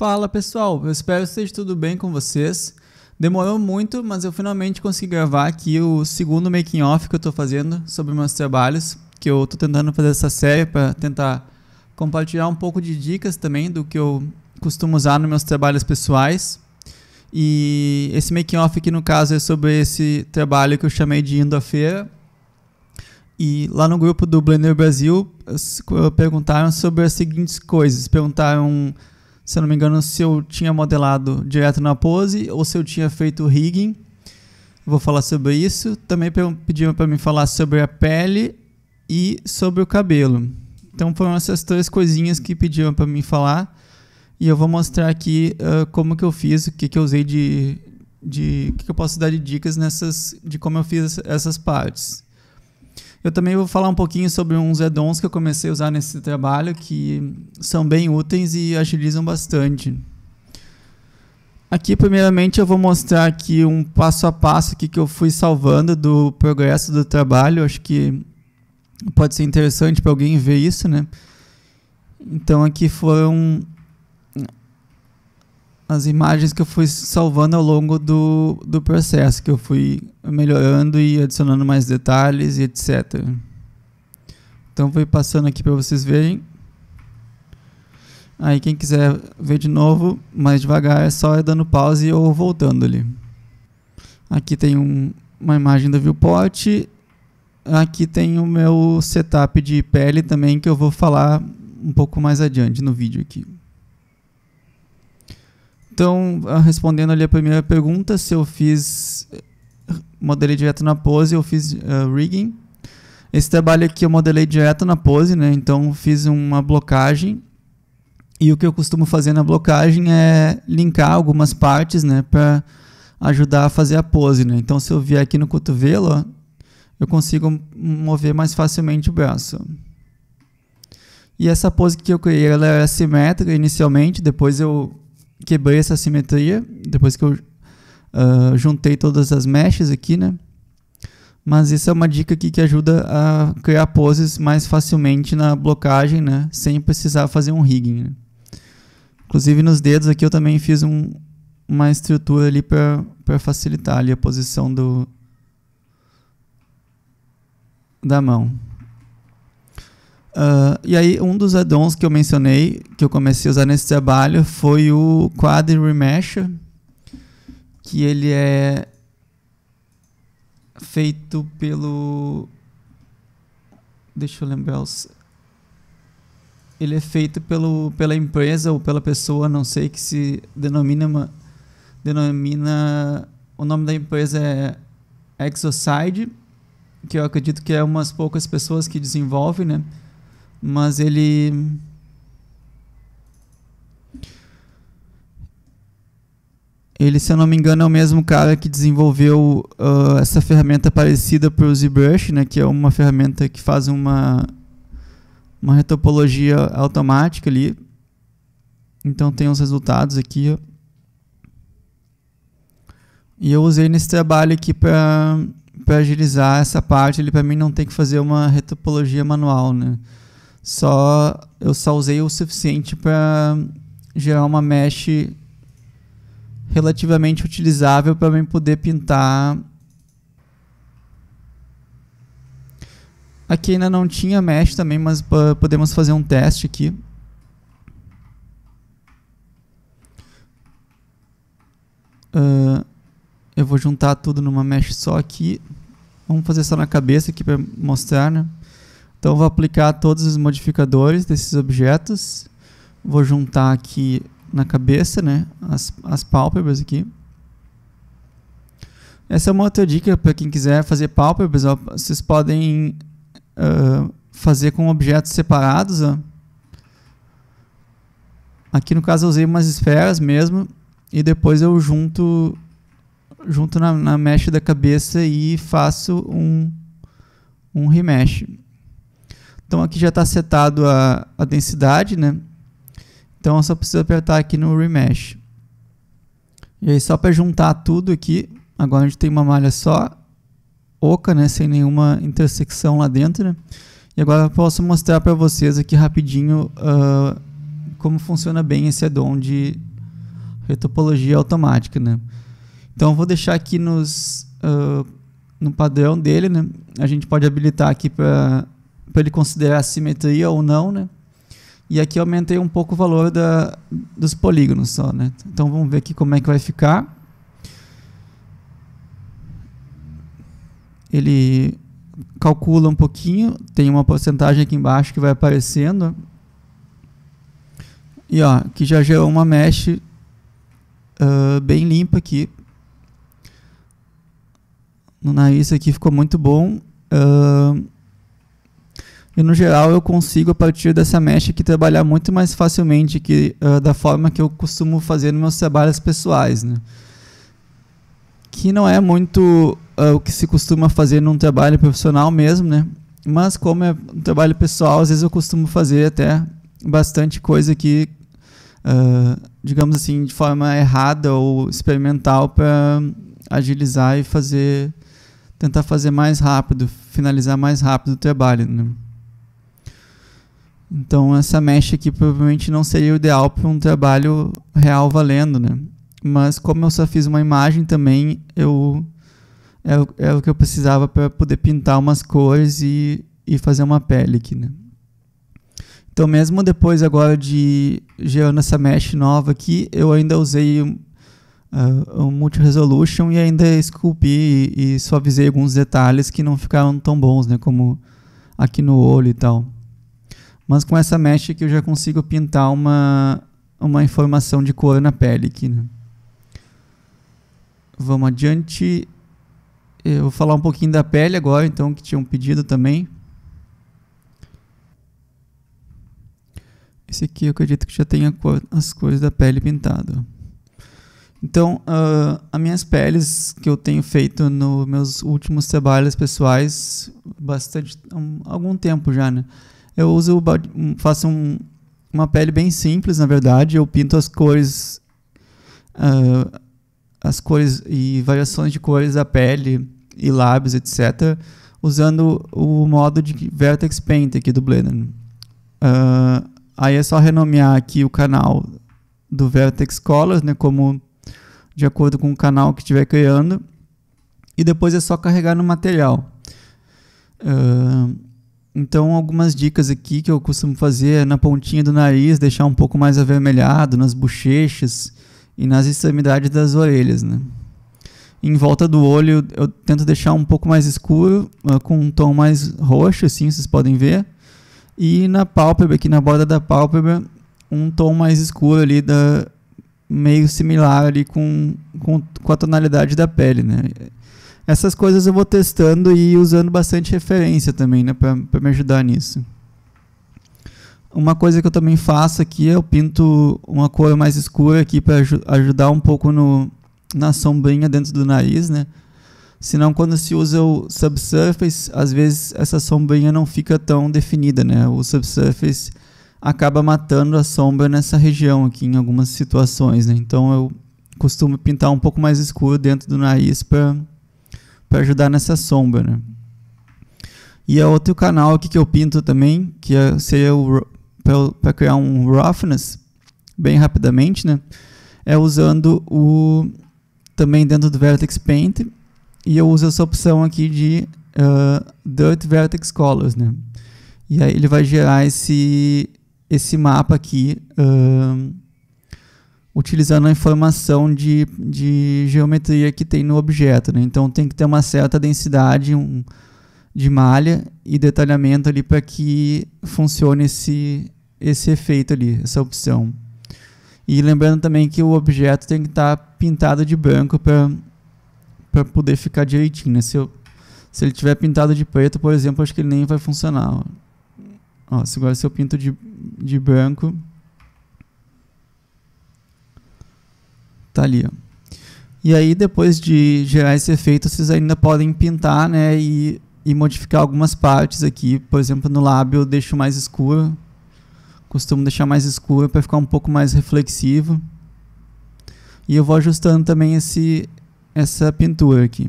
Fala pessoal, eu espero que esteja tudo bem com vocês. Demorou muito, mas eu finalmente consegui gravar aqui o segundo making off que eu estou fazendo sobre meus trabalhos, que eu estou tentando fazer essa série para tentar compartilhar um pouco de dicas também do que eu costumo usar nos meus trabalhos pessoais. E esse making off aqui no caso é sobre esse trabalho que eu chamei de indo à feira. E lá no grupo do Blender Brasil perguntaram sobre as seguintes coisas. Perguntaram se eu não me engano, se eu tinha modelado direto na pose ou se eu tinha feito rigging. Vou falar sobre isso. Também pediram para me falar sobre a pele e sobre o cabelo. Então foram essas três coisinhas que pediram para me falar. E eu vou mostrar aqui uh, como que eu fiz, o que, que eu usei de. de o que, que eu posso dar de dicas nessas, de como eu fiz essas partes. Eu também vou falar um pouquinho sobre uns addons que eu comecei a usar nesse trabalho que são bem úteis e agilizam bastante. Aqui, primeiramente, eu vou mostrar aqui um passo a passo que eu fui salvando do progresso do trabalho. Acho que pode ser interessante para alguém ver isso, né? Então, aqui foram as imagens que eu fui salvando ao longo do, do processo, que eu fui melhorando e adicionando mais detalhes e etc. Então vou passando aqui para vocês verem. Aí quem quiser ver de novo, mais devagar, é só dando pause ou voltando ali. Aqui tem um, uma imagem da viewport. Aqui tem o meu setup de pele também, que eu vou falar um pouco mais adiante no vídeo aqui. Então, ah, respondendo ali a primeira pergunta, se eu fiz eh, modelei direto na pose, eu fiz uh, rigging. Esse trabalho aqui eu modelei direto na pose, né? Então fiz uma blocagem. E o que eu costumo fazer na blocagem é linkar algumas partes, né, para ajudar a fazer a pose, né? Então se eu vier aqui no cotovelo, ó, eu consigo mover mais facilmente o braço. E essa pose que eu criei, ela era simétrica inicialmente, depois eu quebrei essa simetria depois que eu uh, juntei todas as meshes aqui, né? Mas isso é uma dica aqui que ajuda a criar poses mais facilmente na blocagem, né? Sem precisar fazer um rigging. Né? Inclusive nos dedos aqui eu também fiz um, uma estrutura ali para facilitar ali a posição do da mão. Uh, e aí, um dos addons que eu mencionei, que eu comecei a usar nesse trabalho, foi o Quadri Remesher, que ele é feito pelo... Deixa eu lembrar os... Ele é feito pelo, pela empresa ou pela pessoa, não sei, que se denomina... Uma, denomina o nome da empresa é Exocide, que eu acredito que é umas poucas pessoas que desenvolvem, né? mas ele Ele, se eu não me engano, é o mesmo cara que desenvolveu uh, essa ferramenta parecida para o ZBrush, né, que é uma ferramenta que faz uma, uma retopologia automática ali. Então tem os resultados aqui. Ó. E eu usei nesse trabalho aqui para agilizar essa parte, para mim não tem que fazer uma retopologia manual. Né. Só eu só usei o suficiente para gerar uma mesh relativamente utilizável para mim poder pintar. Aqui ainda não tinha mesh também, mas podemos fazer um teste aqui. Uh, eu vou juntar tudo numa mesh só aqui. Vamos fazer só na cabeça aqui para mostrar, né? Então vou aplicar todos os modificadores desses objetos. Vou juntar aqui na cabeça, né, as, as pálpebras aqui. Essa é uma outra dica para quem quiser fazer pálpebras. Ó, vocês podem uh, fazer com objetos separados. Ó. Aqui no caso eu usei umas esferas mesmo e depois eu junto junto na, na mesh da cabeça e faço um, um remesh. Então aqui já está setado a, a densidade, né? Então eu só preciso apertar aqui no Remesh. E aí só para juntar tudo aqui, agora a gente tem uma malha só, oca, né? Sem nenhuma intersecção lá dentro, né? E agora eu posso mostrar para vocês aqui rapidinho uh, como funciona bem esse addon de retopologia automática, né? Então eu vou deixar aqui nos... Uh, no padrão dele, né? A gente pode habilitar aqui para para ele considerar a simetria ou não, né? E aqui aumentei um pouco o valor da, dos polígonos só, né? Então vamos ver aqui como é que vai ficar. Ele calcula um pouquinho, tem uma porcentagem aqui embaixo que vai aparecendo. E ó, que já gerou uma mesh uh, bem limpa aqui. No nariz aqui ficou muito bom. Uh, e no geral eu consigo a partir dessa mesh aqui trabalhar muito mais facilmente que, uh, da forma que eu costumo fazer nos meus trabalhos pessoais. Né? Que não é muito uh, o que se costuma fazer num trabalho profissional mesmo, né? mas como é um trabalho pessoal, às vezes eu costumo fazer até bastante coisa que, uh, digamos assim, de forma errada ou experimental para agilizar e fazer tentar fazer mais rápido, finalizar mais rápido o trabalho. Né? Então essa mesh aqui provavelmente não seria o ideal para um trabalho real valendo, né? Mas como eu só fiz uma imagem também, eu era, é, é o que eu precisava para poder pintar umas cores e, e fazer uma pele aqui, né? Então mesmo depois agora de gerando essa mesh nova aqui, eu ainda usei uh, o Multi-Resolution e ainda esculpi e, e suavizei alguns detalhes que não ficaram tão bons, né? Como aqui no olho e tal. Mas com essa mesh aqui eu já consigo pintar uma, uma informação de cor na pele aqui. Né? Vamos adiante. Eu vou falar um pouquinho da pele agora, então, que tinha um pedido também. Esse aqui eu acredito que já tenha cor, as cores da pele pintada. Então, uh, as minhas peles que eu tenho feito nos meus últimos trabalhos pessoais, bastante, um, algum tempo já, né? eu uso faço um, uma pele bem simples, na verdade. Eu pinto as cores, uh, as cores e variações de cores da pele e lábios, etc., usando o modo de Vertex Paint aqui do Blender. Uh, ah, aí é só renomear aqui o canal do Vertex Colors, né, como de acordo com o canal que estiver criando. E depois é só carregar no material. Uh, então, algumas dicas aqui que eu costumo fazer é na pontinha do nariz, deixar um pouco mais avermelhado, nas bochechas e nas extremidades das orelhas, né? Em volta do olho, eu tento deixar um pouco mais escuro, ah, com um tom mais roxo, assim, vocês podem ver. E na pálpebra, aqui na borda da pálpebra, um tom mais escuro ali, da, meio similar ali com, com, com a tonalidade da pele, né? essas coisas eu vou testando e usando bastante referência também, né, para me ajudar nisso. Uma coisa que eu também faço aqui, é eu pinto uma cor mais escura aqui para aj ajudar um pouco no, na sombrinha dentro do nariz, né? Senão quando se usa o subsurface, às vezes essa sombrinha não fica tão definida, né? O subsurface acaba matando a sombra nessa região aqui em algumas situações, né? Então eu costumo pintar um pouco mais escuro dentro do nariz para para ajudar nessa sombra. Né? E é outro canal aqui que eu pinto também, que é, seria para criar um roughness bem rapidamente, né? É usando o também dentro do Vertex Paint e eu uso essa opção aqui de uh, Dirt Vertex Colors, né? E aí ele vai gerar esse esse mapa aqui. Uh, utilizando a informação de, de geometria que tem no objeto. Né? Então tem que ter uma certa densidade um, de malha e detalhamento ali para que funcione esse, esse efeito ali, essa opção. E lembrando também que o objeto tem que estar tá pintado de branco para poder ficar direitinho. Né? Se, eu, se ele tiver pintado de preto, por exemplo, acho que ele nem vai funcionar. Ó, agora se eu pinto de, de branco, Tá ali, E aí, depois de gerar esse efeito, vocês ainda podem pintar, né? E, e modificar algumas partes aqui. Por exemplo, no lábio eu deixo mais escuro. Costumo deixar mais escuro para ficar um pouco mais reflexivo. E eu vou ajustando também esse, essa pintura aqui.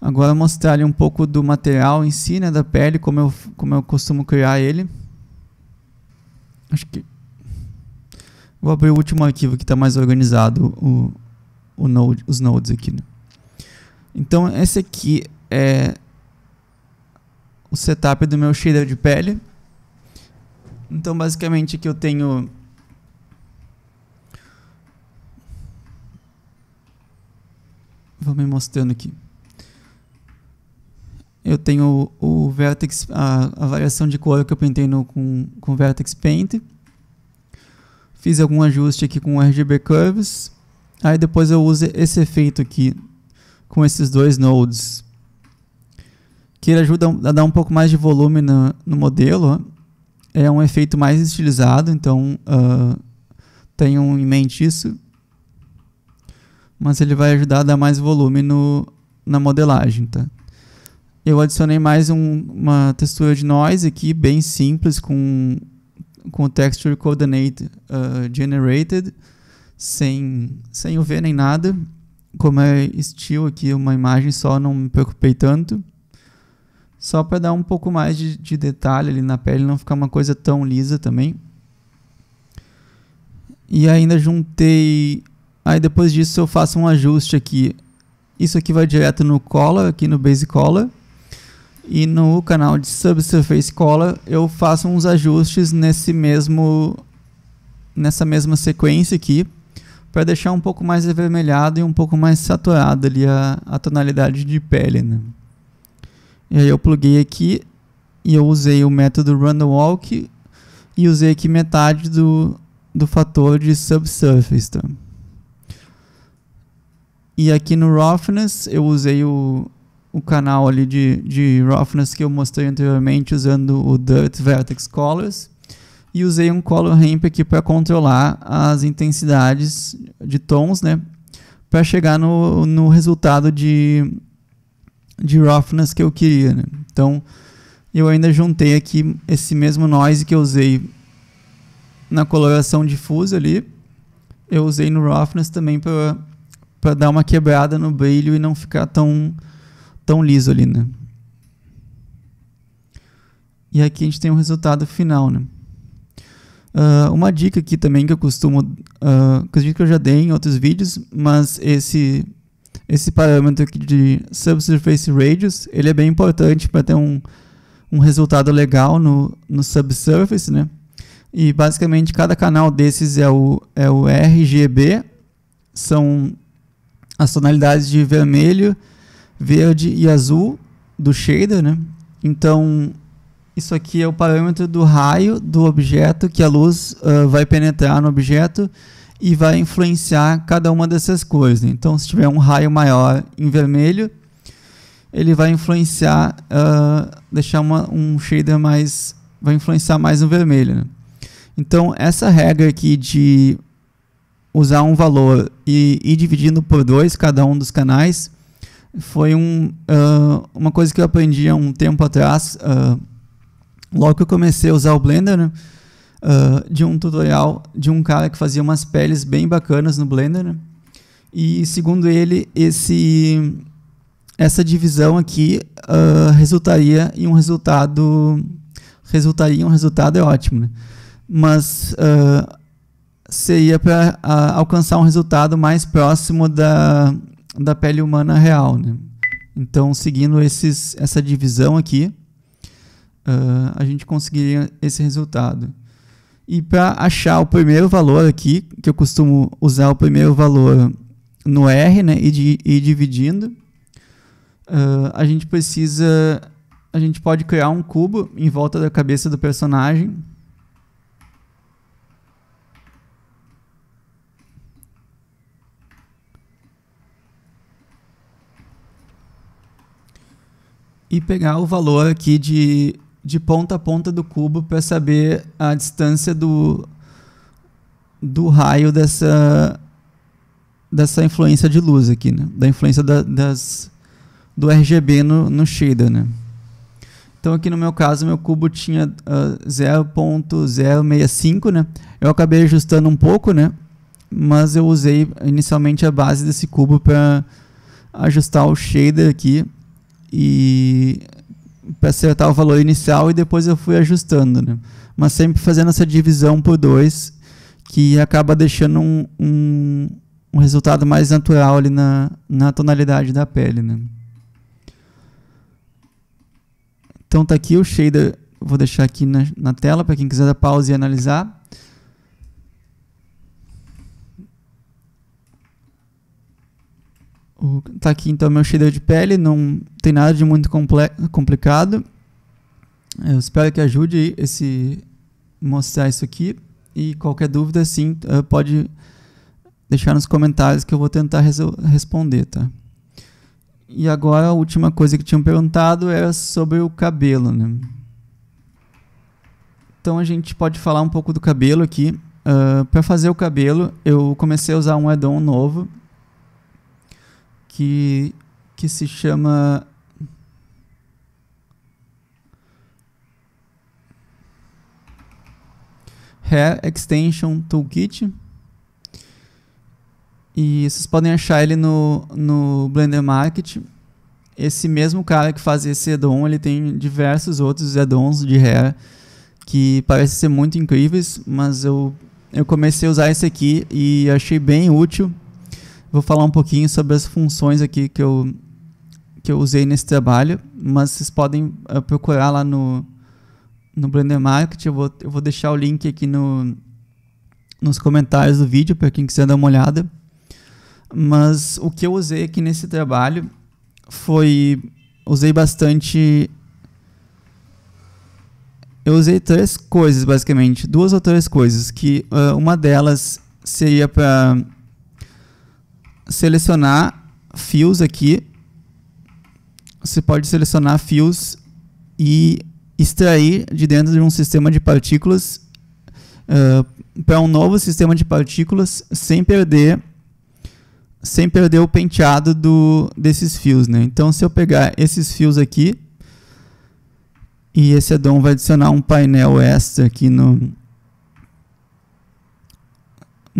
Agora mostrar um pouco do material em si, né, da pele, como eu, como eu costumo criar ele. Acho que Vou abrir o último arquivo que está mais organizado, o, o node, os nodes aqui. Né? Então esse aqui é o setup do meu shader de pele. Então basicamente aqui eu tenho Vou me mostrando aqui. Eu tenho o, o vertex, a, a, variação de cor que eu pintei no, com, com vertex paint Fiz algum ajuste aqui com RGB Curves. Aí depois eu uso esse efeito aqui com esses dois nodes. Que ele ajuda a dar um pouco mais de volume no, no modelo. É um efeito mais estilizado, então uh, tenham em mente isso. Mas ele vai ajudar a dar mais volume no, na modelagem, tá? Eu adicionei mais um, uma textura de noise aqui, bem simples, com com o Texture Coordinate uh, ah, Generated, sem, sem o V nem nada. Como é estilo aqui, uma imagem só, não me preocupei tanto. Só para dar um pouco mais de, de detalhe ali na pele, não ficar uma coisa tão lisa também. E ainda juntei... Aí depois disso eu faço um ajuste aqui. Isso aqui vai direto no Color, aqui no Base Color. E no canal de Subsurface Color eu faço uns ajustes nesse mesmo nessa mesma sequência aqui para deixar um pouco mais avermelhado e um pouco mais saturado ali a, a tonalidade de pele. Né? E aí eu pluguei aqui e eu usei o método Random Walk e usei aqui metade do, do fator de subsurface. Tá? E aqui no Roughness eu usei o, o canal ali de, de roughness que eu mostrei anteriormente usando o Dirt Vertex Colors e usei um color ramp aqui para controlar as intensidades de tons, né? Para chegar no, no resultado de, de roughness que eu queria, né? Então, eu ainda juntei aqui esse mesmo noise que eu usei na coloração difusa ali. Eu usei no roughness também para dar uma quebrada no brilho e não ficar tão tão liso ali, né? E aqui a gente tem um resultado final, né? Uh, uma dica aqui também que eu costumo, uh, que eu já dei em outros vídeos, mas esse esse parâmetro aqui de subsurface radius, ele é bem importante para ter um, um resultado legal no, no subsurface, né? E basicamente cada canal desses é o, é o RGB, são as tonalidades de vermelho, verde e azul do shader, né? Então, isso aqui é o parâmetro do raio do objeto que a luz uh, vai penetrar no objeto e vai influenciar cada uma dessas cores. Né? Então, se tiver um raio maior em vermelho, ele vai influenciar, uh, deixar uma, um shader mais, vai influenciar mais no vermelho. Né? Então, essa regra aqui de usar um valor e ir dividindo por dois cada um dos canais, foi um, uh, uma coisa que eu aprendi há um tempo atrás, uh, logo que eu comecei a usar o Blender, né, uh, de um tutorial de um cara que fazia umas peles bem bacanas no Blender. Né, e segundo ele, esse, essa divisão aqui resultaria em um resultado resultaria em um resultado é ótimo, né? mas seria para alcançar um resultado mais próximo da da pele humana real. Né? Então, seguindo esses, essa divisão aqui, uh, a gente conseguiria esse resultado. E para achar o primeiro valor aqui, que eu costumo usar o primeiro valor no R né, e, di e dividindo, uh, a gente precisa. A gente pode criar um cubo em volta da cabeça do personagem e pegar o valor aqui de, de ponta a ponta do cubo para saber a distância do, do raio dessa, dessa influência de luz aqui, né? da influência da, das, do RGB no, no shader. Né? Então aqui no meu caso, meu cubo tinha uh, ah, 0.065, né? Eu acabei ajustando um pouco, né? Mas eu usei inicialmente a base desse cubo para ajustar o shader aqui e para acertar o valor inicial e depois eu fui ajustando, né? Mas sempre fazendo essa divisão por dois que acaba deixando um, um, um resultado mais natural ali na, na tonalidade da pele, né? Então tá aqui o shader, vou deixar aqui na, na tela para quem quiser dar pausa e analisar. O, tá aqui então meu shader de pele, não tem nada de muito complicado. Eu espero que ajude esse mostrar isso aqui e qualquer dúvida sim, eh, pode deixar nos comentários que eu vou tentar responder, tá? E agora a última coisa que tinham perguntado era sobre o cabelo, né? Então a gente pode falar um pouco do cabelo aqui. Uh, ah, para fazer o cabelo, eu comecei a usar um addon novo que, que se chama. Hair Extension Toolkit. E vocês podem achar ele no, no Blender Market. Esse mesmo cara que faz esse add-on, ele tem diversos outros add-ons de Hair que parecem ser muito incríveis, mas eu, eu comecei a usar esse aqui e achei bem útil Vou falar um pouquinho sobre as funções aqui que eu, que eu usei nesse trabalho, mas vocês podem uh, procurar lá no, no Blender Market. Eu vou, eu vou deixar o link aqui no, nos comentários do vídeo para quem quiser dar uma olhada. Mas o que eu usei aqui nesse trabalho foi. Usei bastante. Eu usei três coisas, basicamente. Duas ou três coisas. que uh, Uma delas seria para selecionar fios aqui. Você pode selecionar fios e extrair de dentro de um sistema de partículas uh, para um novo sistema de partículas sem perder sem perder o penteado do, desses fios. Né? Então, se eu pegar esses fios aqui, e esse addon vai adicionar um painel extra aqui no,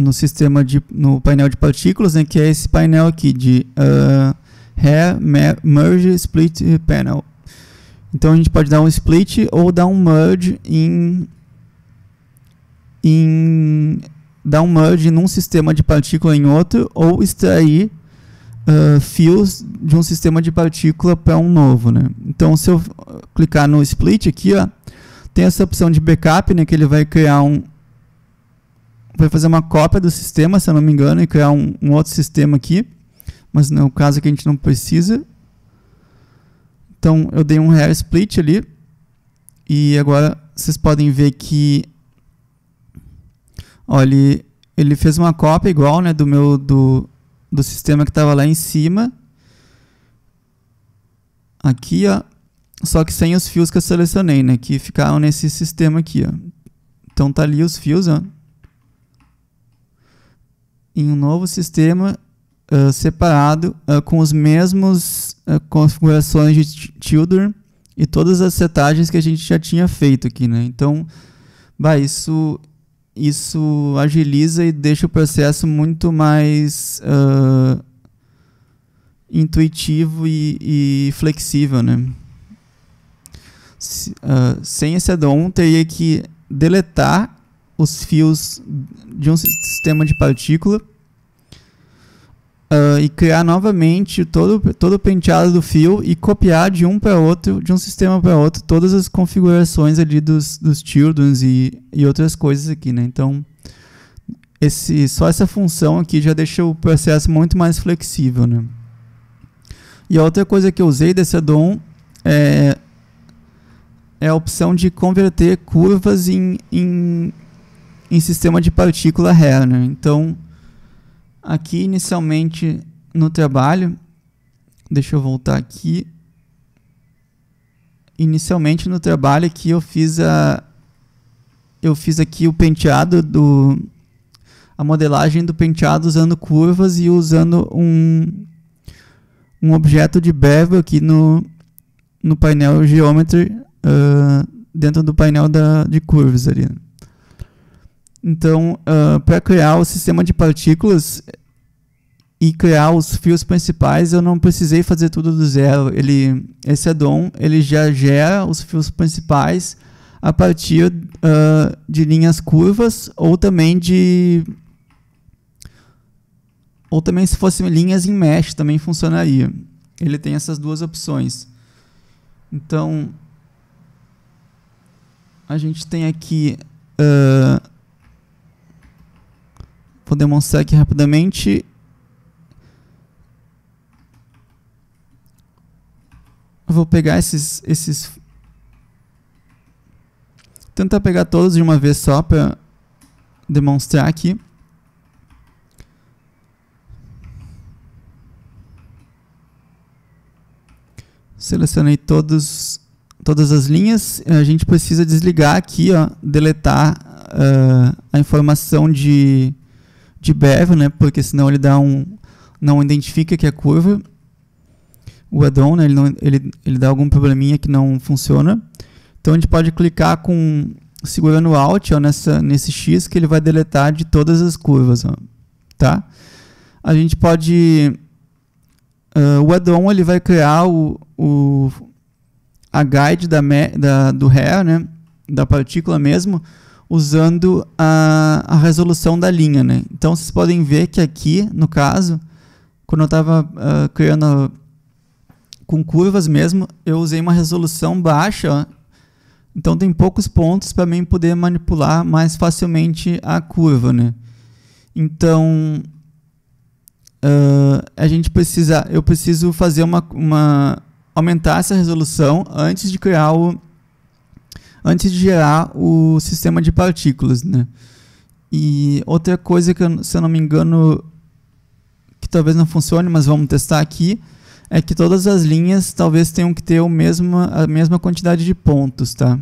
no sistema de no painel de partículas, né, que é esse painel aqui de uh, ah, Hair Merge Split Panel. Então a gente pode dar um split ou dar um merge em em dar um merge num sistema de partícula em outro ou extrair uh, fios de um sistema de partícula para um novo, né? Então se eu clicar no split aqui, ó, tem essa opção de backup, né, que ele vai criar um, vai fazer uma cópia do sistema, se eu não me engano, e criar um, um outro sistema aqui. Mas no caso que a gente não precisa. Então eu dei um hair split ali. E agora vocês podem ver que olha, ele, ele fez uma cópia igual né, do meu do, do sistema que estava lá em cima. Aqui, ó, só que sem os fios que eu selecionei, né, que ficaram nesse sistema aqui. Ó. Então tá ali os fios, ó em um novo sistema uh, separado uh, com os mesmos uh, configurações de children e todas as setagens que a gente já tinha feito aqui, né? Então, bah, isso isso agiliza e deixa o processo muito mais intuitivo e, e, flexível, né? Se, sem esse addon, teria que deletar os fios de um sistema de partícula uh, e criar novamente todo, todo o penteado do fio e copiar de um para outro, de um sistema para outro, todas as configurações ali dos, dos childrens e, e outras coisas aqui, né? Então, esse, só essa função aqui já deixa o processo muito mais flexível, né? E a outra coisa que eu usei desse addon é, é a opção de converter curvas em, em em sistema de partícula real. Né? Então, aqui inicialmente no trabalho, deixa eu voltar aqui. Inicialmente no trabalho aqui eu fiz a eu fiz aqui o penteado do a modelagem do penteado usando curvas e usando um um objeto de bevel aqui no no painel geometry uh, dentro do painel da, de curvas ali. Né? Então, uh, ah, para criar o sistema de partículas e criar os fios principais, eu não precisei fazer tudo do zero. Ele, esse addon ele já gera os fios principais a partir uh, de linhas curvas ou também de ou também se fossem linhas em mesh também funcionaria. Ele tem essas duas opções. Então a gente tem aqui uh, Vou demonstrar aqui rapidamente. vou pegar esses, esses... Tentar pegar todos de uma vez só para demonstrar aqui. Selecionei todos, todas as linhas. A gente precisa desligar aqui, ó, deletar uh, a informação de de Bevel, né? Porque senão ele dá um não identifica que é curva. O addon, né, ele, não, ele, ele dá algum probleminha que não funciona. Então a gente pode clicar com segurando o Alt ó, nessa, nesse X que ele vai deletar de todas as curvas. Ó, tá? A gente pode... Uh, o addon ele vai criar o, o, a guide da, me, da, do hair, né, da partícula mesmo, usando a, a resolução da linha. Né? Então, vocês podem ver que aqui, no caso, quando eu estava uh, ah, criando com curvas mesmo, eu usei uma resolução baixa, então tem poucos pontos para mim poder manipular mais facilmente a curva. Né? Então, uh, a gente precisa, eu preciso fazer uma, uma aumentar essa resolução antes de criar o, antes de gerar o sistema de partículas, né? E outra coisa que, se eu não me engano, que talvez não funcione, mas vamos testar aqui, é que todas as linhas talvez tenham que ter o mesmo, a mesma quantidade de pontos, tá?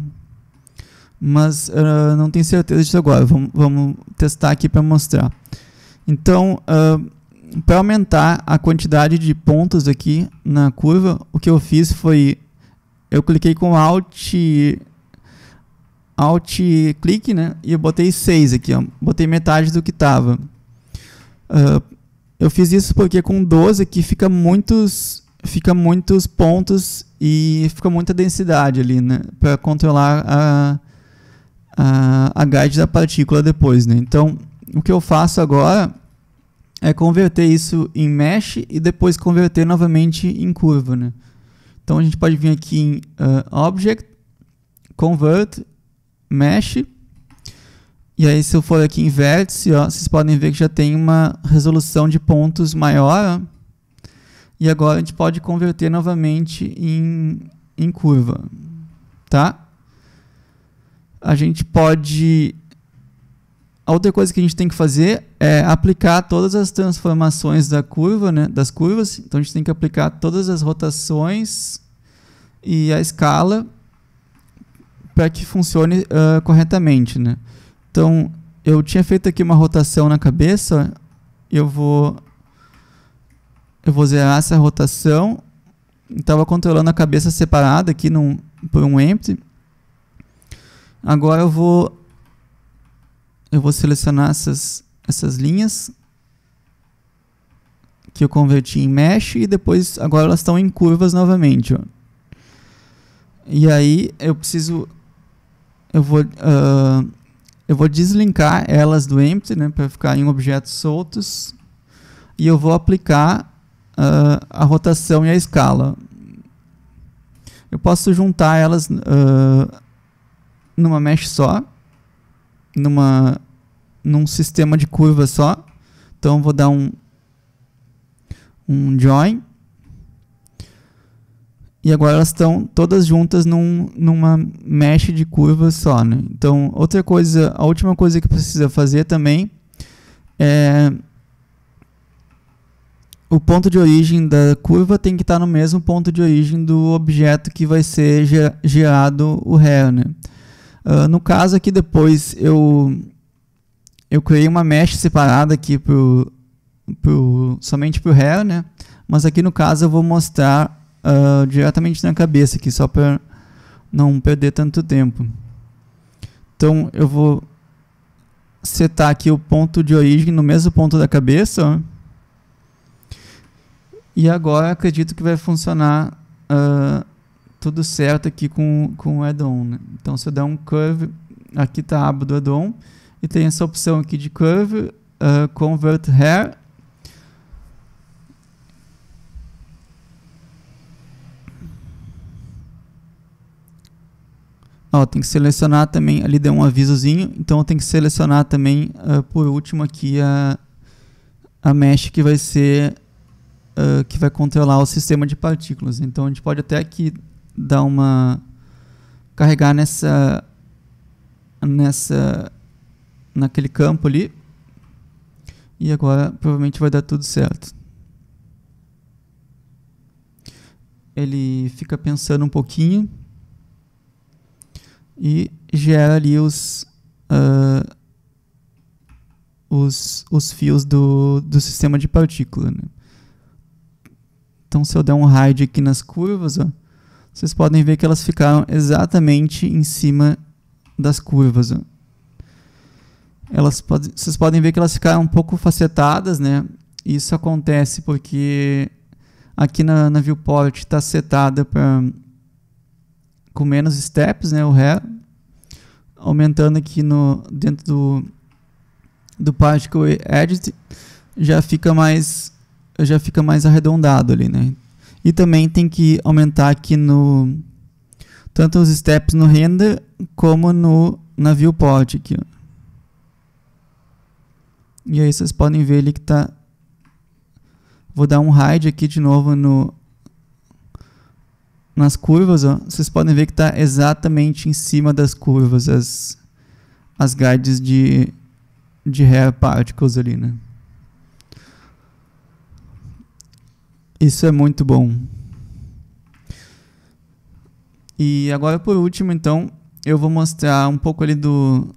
Mas uh, não tenho certeza disso agora, vamos, vamos testar aqui para mostrar. Então, uh, ah, para aumentar a quantidade de pontos aqui na curva, o que eu fiz foi, eu cliquei com Alt alt clique, né? E eu botei 6 aqui, ó. Botei metade do que tava. Uh, eu fiz isso porque com 12 aqui fica muitos, fica muitos pontos e fica muita densidade ali, né? Para controlar a, a, a guide da partícula depois, né? Então, o que eu faço agora é converter isso em mesh e depois converter novamente em curva, né? Então, a gente pode vir aqui em uh, Object, Convert mesh. E aí, se eu for aqui em vértice, ó, vocês podem ver que já tem uma resolução de pontos maior. Ó. E agora a gente pode converter novamente em, em curva. Tá? A gente pode... A outra coisa que a gente tem que fazer é aplicar todas as transformações da curva, né, das curvas. Então, a gente tem que aplicar todas as rotações e a escala para que funcione uh, corretamente, né? Então, eu tinha feito aqui uma rotação na cabeça, eu vou eu vou zerar essa rotação. Estava controlando a cabeça separada aqui num, por um empty. Agora eu vou eu vou selecionar essas essas linhas que eu converti em mesh e depois agora elas estão em curvas novamente, ó. E aí eu preciso eu vou, uh, eu vou deslinkar elas do empty, né, para ficar em objetos soltos, e eu vou aplicar uh, a rotação e a escala. Eu posso juntar elas uh, numa mesh só, numa, num sistema de curva só. Então, vou dar um, um join e agora elas estão todas juntas num, numa mesh de curvas só. Né? Então, outra coisa, a última coisa que precisa fazer também é o ponto de origem da curva tem que estar no mesmo ponto de origem do objeto que vai ser gerado o hair. Né? Uh, no caso aqui depois eu eu criei uma mesh separada aqui pro, pro, somente para o hair, né? mas aqui no caso eu vou mostrar uh, diretamente na cabeça aqui, só para não perder tanto tempo. Então eu vou setar aqui o ponto de origem no mesmo ponto da cabeça. E agora acredito que vai funcionar uh, tudo certo aqui com, com o add-on. Né? Então se eu der um curve, aqui está a aba do add-on. E tem essa opção aqui de curve, uh, convert hair Ó, tem que selecionar também, ali deu um avisozinho, então eu tenho que selecionar também, uh, por último aqui, a, a mesh que vai ser, uh, que vai controlar o sistema de partículas. Então a gente pode até aqui dar uma, carregar nessa, nessa, naquele campo ali, e agora provavelmente vai dar tudo certo. Ele fica pensando um pouquinho, e gera ali os, uh, os, os fios do, do sistema de partícula. Né? Então, se eu der um hide aqui nas curvas, ó, vocês podem ver que elas ficaram exatamente em cima das curvas. Ó. Elas pod vocês podem ver que elas ficaram um pouco facetadas, né? Isso acontece porque aqui na, na viewport está setada para com menos steps, né, o Ré, aumentando aqui no, dentro do, do Particle Edit, já fica mais já fica mais arredondado ali, né? E também tem que aumentar aqui no tanto os steps no render como no na viewport aqui. Ó. E aí vocês podem ver ali que tá vou dar um hide aqui de novo no nas curvas, ó, vocês podem ver que está exatamente em cima das curvas as, as guides de, de hair particles ali, né? Isso é muito bom. E agora por último, então, eu vou mostrar um pouco ali do,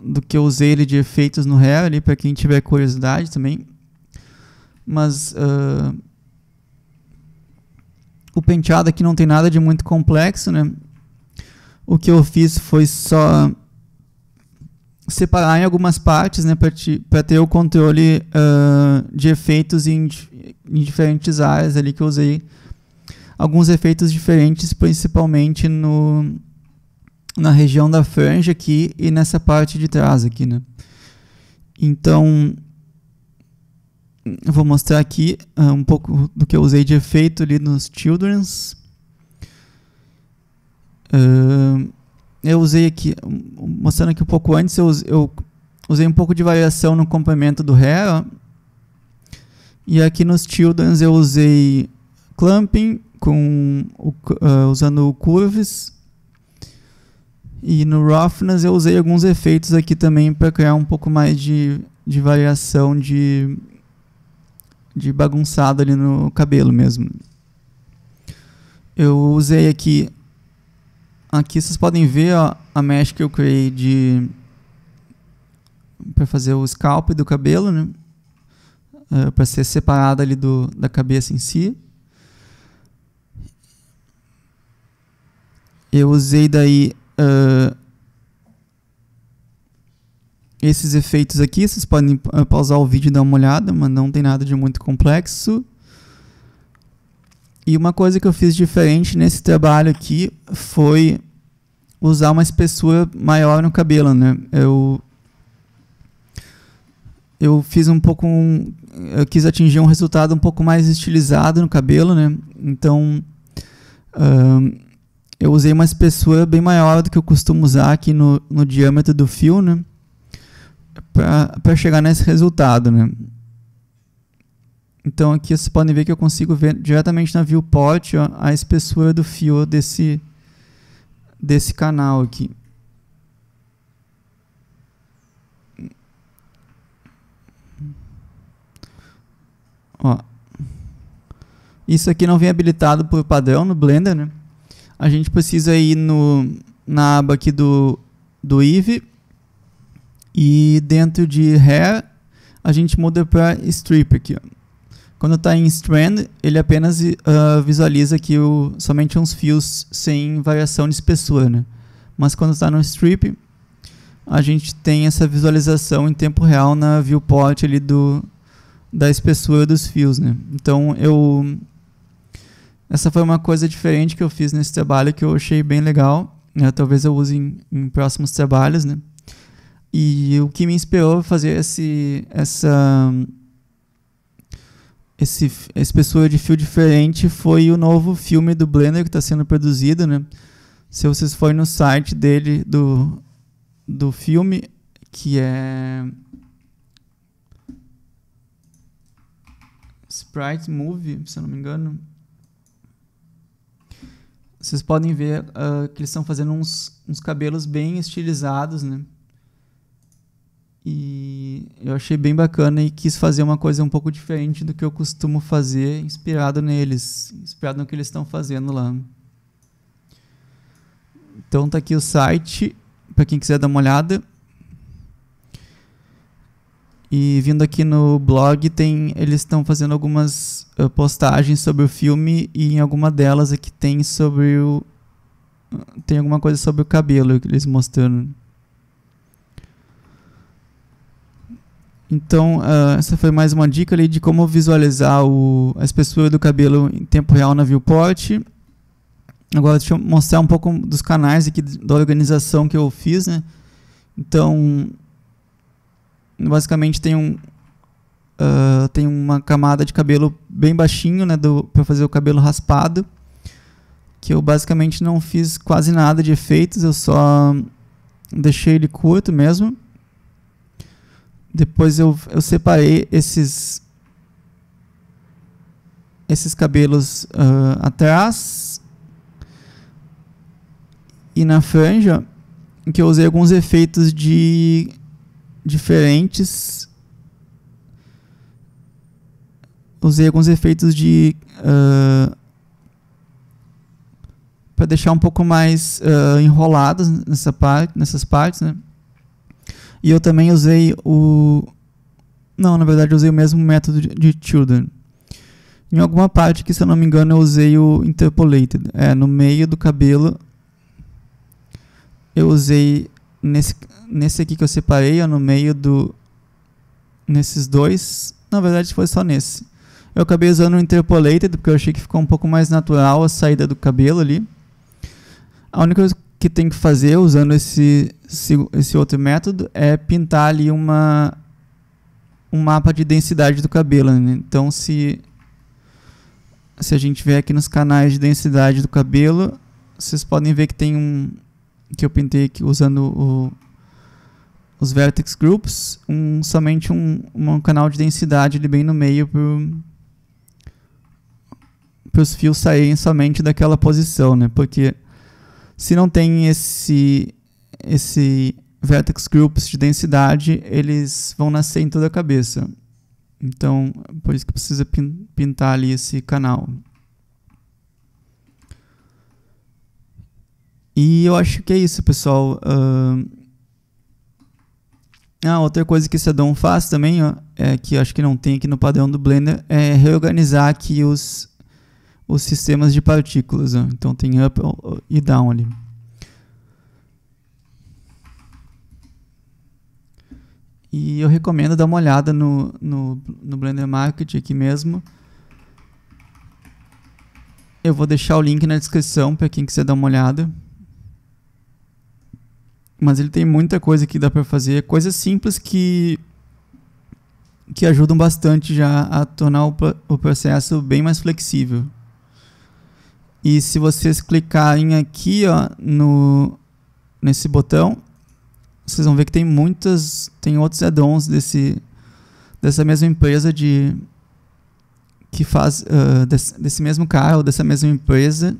do que eu usei ali de efeitos no hair ali para quem tiver curiosidade também. Mas uh, o penteado aqui não tem nada de muito complexo, né? O que eu fiz foi só separar em algumas partes, né, para ter o controle uh, de efeitos em, em, diferentes áreas ali que eu usei alguns efeitos diferentes, principalmente no na região da franja aqui e nessa parte de trás aqui, né? Então eu vou mostrar aqui uh, um pouco do que eu usei de efeito ali nos Children's. Uh, eu usei aqui, mostrando aqui um pouco antes, eu, eu usei um pouco de variação no comprimento do Ré. Ó. E aqui nos Children's eu usei Clamping, com, uh, usando o Curves. E no Roughness eu usei alguns efeitos aqui também para criar um pouco mais de, de variação de de bagunçado ali no cabelo mesmo. Eu usei aqui, aqui vocês podem ver ó, a mesh que eu criei de para fazer o scalp do cabelo, né? Uh, é, para ser separada ali do, da cabeça em si. Eu usei daí uh, esses efeitos aqui, vocês podem eh, pausar o vídeo e dar uma olhada, mas não tem nada de muito complexo. E uma coisa que eu fiz diferente nesse trabalho aqui foi usar uma espessura maior no cabelo, né? Eu eu fiz um pouco um, eu quis atingir um resultado um pouco mais estilizado no cabelo, né? Então eu usei uma espessura bem maior do que eu costumo usar aqui no, no diâmetro do fio, né? para chegar nesse resultado, né? Então aqui vocês podem ver que eu consigo ver diretamente na viewport ó, a espessura do fio desse, desse canal aqui. Ó. Isso aqui não vem habilitado por padrão no Blender, né? A gente precisa ir no, na aba aqui do, do IVE e dentro de hair, a gente muda para strip aqui. Quando está em strand, ele apenas uh, visualiza aqui o, somente uns fios sem variação de espessura. Né? Mas quando está no strip, a gente tem essa visualização em tempo real na viewport ali do, da espessura dos fios. Né? Então eu essa foi uma coisa diferente que eu fiz nesse trabalho que eu achei bem legal. Né? Talvez eu use em, em próximos trabalhos, né? E o que me inspirou a fazer esse, essa, esse, esse pessoa de fio diferente foi o novo filme do Blender que está sendo produzido, né? Se vocês forem no site dele do, do filme, que é Sprite Movie, se eu não me engano, vocês podem ver uh, que eles estão fazendo uns, uns cabelos bem estilizados, né? E eu achei bem bacana e quis fazer uma coisa um pouco diferente do que eu costumo fazer, inspirado neles, inspirado no que eles estão fazendo lá. Então tá aqui o site para quem quiser dar uma olhada. E vindo aqui no blog, tem eles estão fazendo algumas eh, postagens sobre o filme e em alguma delas aqui tem sobre o tem alguma coisa sobre o cabelo que eles mostrando. Então, uh, essa foi mais uma dica ali de como visualizar o, a espessura do cabelo em tempo real na viewport. Agora, deixa eu mostrar um pouco dos canais aqui da organização que eu fiz, né? Então, basicamente tem um... Uh, tem uma camada de cabelo bem baixinho, né, para fazer o cabelo raspado, que eu basicamente não fiz quase nada de efeitos, eu só deixei ele curto mesmo. Depois eu, eu separei esses esses cabelos uh, atrás e na franja, em que eu usei alguns efeitos de diferentes. Usei alguns efeitos de uh, ah, para deixar um pouco mais uh, enrolados nessa parte, nessas partes, né? E eu também usei o. Não, na verdade, eu usei o mesmo método de children. Em alguma parte que, se eu não me engano, eu usei o interpolated. É, no meio do cabelo. Eu usei. Nesse, nesse aqui que eu separei, ó, no meio do. Nesses dois. Na verdade, foi só nesse. Eu acabei usando o interpolated porque eu achei que ficou um pouco mais natural a saída do cabelo ali. A única que tem que fazer usando esse, esse outro método é pintar ali uma, um mapa de densidade do cabelo. Né? Então, se, se a gente vier aqui nos canais de densidade do cabelo, vocês podem ver que tem um que eu pintei aqui usando o, os vertex groups, um, somente um, um canal de densidade ali bem no meio para os fios saírem somente daquela posição, né? Porque se não tem esse, esse vertex groups de densidade, eles vão nascer em toda a cabeça. Então, por isso que precisa pintar ali esse canal. E eu acho que é isso, pessoal. Uh... Ah, outra coisa que esse addon faz também, ó, é que acho que não tem aqui no padrão do Blender, é reorganizar aqui os, os sistemas de partículas. Ó. Então tem up e down ali. E eu recomendo dar uma olhada no, no, no Blender Market aqui mesmo. Eu vou deixar o link na descrição para quem quiser dar uma olhada. Mas ele tem muita coisa que dá para fazer, coisas simples que que ajudam bastante já a tornar o, o processo bem mais flexível. E se vocês clicarem aqui ó, no, nesse botão, vocês vão ver que tem muitas, tem outros addons desse, dessa mesma empresa de que faz uh, ah, desse, desse, mesmo carro, dessa mesma empresa.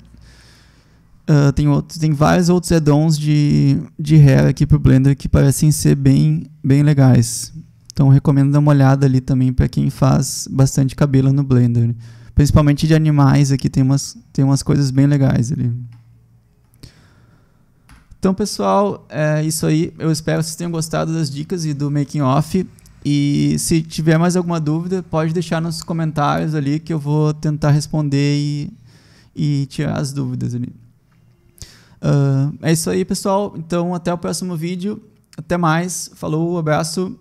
Uh, tem, outro, tem vários outros addons de, de hair aqui para o Blender que parecem ser bem, bem legais. Então recomendo dar uma olhada ali também para quem faz bastante cabelo no Blender. Principalmente de animais aqui, tem umas, tem umas coisas bem legais ali. Então, pessoal, é isso aí. Eu espero que vocês tenham gostado das dicas e do making off. E se tiver mais alguma dúvida, pode deixar nos comentários ali que eu vou tentar responder e, e tirar as dúvidas ali. Uh, é isso aí, pessoal. Então, até o próximo vídeo. Até mais. Falou, abraço.